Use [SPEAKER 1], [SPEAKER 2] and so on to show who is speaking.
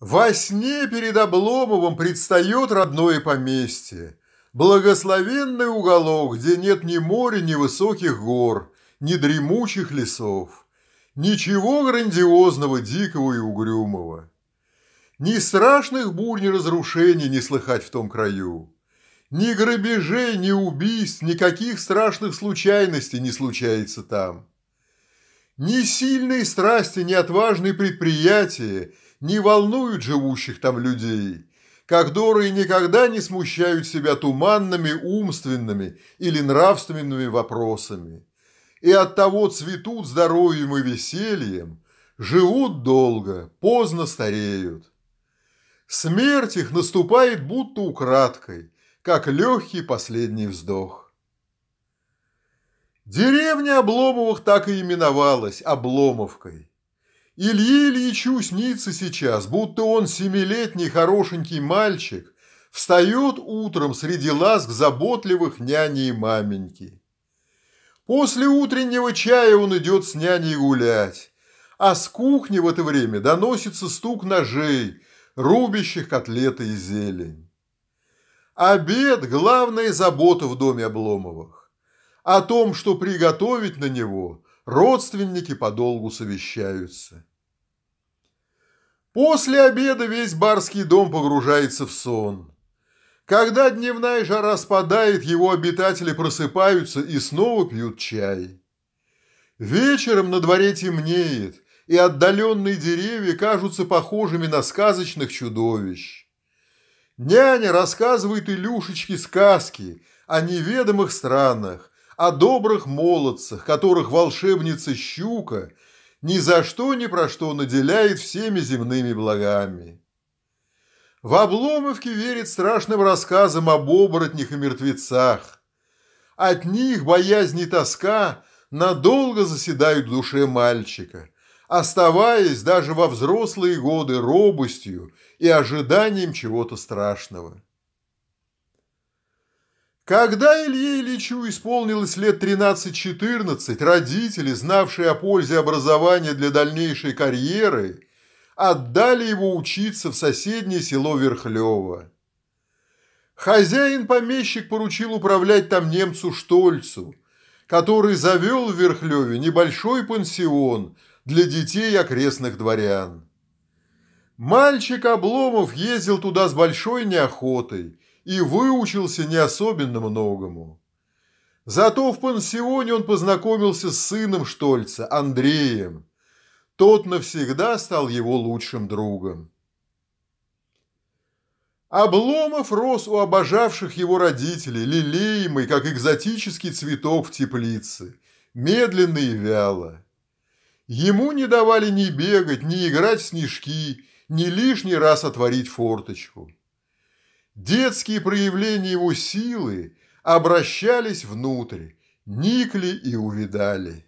[SPEAKER 1] Во сне перед Обломовым предстает родное поместье. Благословенный уголок, где нет ни моря, ни высоких гор, ни дремучих лесов. Ничего грандиозного, дикого и угрюмого. Ни страшных бурь, ни разрушений не слыхать в том краю. Ни грабежей, ни убийств, никаких страшных случайностей не случается там. Ни сильные страсти, ни отважные предприятия – не волнуют живущих там людей, которые никогда не смущают себя туманными умственными или нравственными вопросами, и от того цветут здоровьем и весельем, живут долго, поздно стареют. Смерть их наступает будто украдкой, как легкий последний вздох. Деревня Обломовых так и именовалась – Обломовкой. Илье Ильичу снится сейчас, будто он семилетний хорошенький мальчик, встает утром среди ласк заботливых няни и маменьки. После утреннего чая он идет с няней гулять, а с кухни в это время доносится стук ножей, рубящих котлеты и зелень. Обед – главная забота в доме Обломовых. О том, что приготовить на него – родственники подолгу совещаются. После обеда весь барский дом погружается в сон. Когда дневная жара спадает, его обитатели просыпаются и снова пьют чай. Вечером на дворе темнеет, и отдаленные деревья кажутся похожими на сказочных чудовищ. Няня рассказывает Илюшечке сказки о неведомых странах, о добрых молодцах, которых волшебница Щука ни за что ни про что наделяет всеми земными благами. В Обломовке верит страшным рассказам об оборотнях и мертвецах. От них боязнь и тоска надолго заседают в душе мальчика, оставаясь даже во взрослые годы робостью и ожиданием чего-то страшного. Когда Илье Ильичу исполнилось лет 13-14, родители, знавшие о пользе образования для дальнейшей карьеры, отдали его учиться в соседнее село Верхлево. Хозяин-помещик поручил управлять там немцу Штольцу, который завел в Верхлеве небольшой пансион для детей окрестных дворян. Мальчик Обломов ездил туда с большой неохотой – и выучился не особенно многому. Зато в пансионе он познакомился с сыном Штольца, Андреем. Тот навсегда стал его лучшим другом. Обломов рос у обожавших его родителей, лелеемый, как экзотический цветок в теплице, медленно и вяло. Ему не давали ни бегать, ни играть в снежки, ни лишний раз отворить форточку. Детские проявления его силы обращались внутрь, никли и увядали.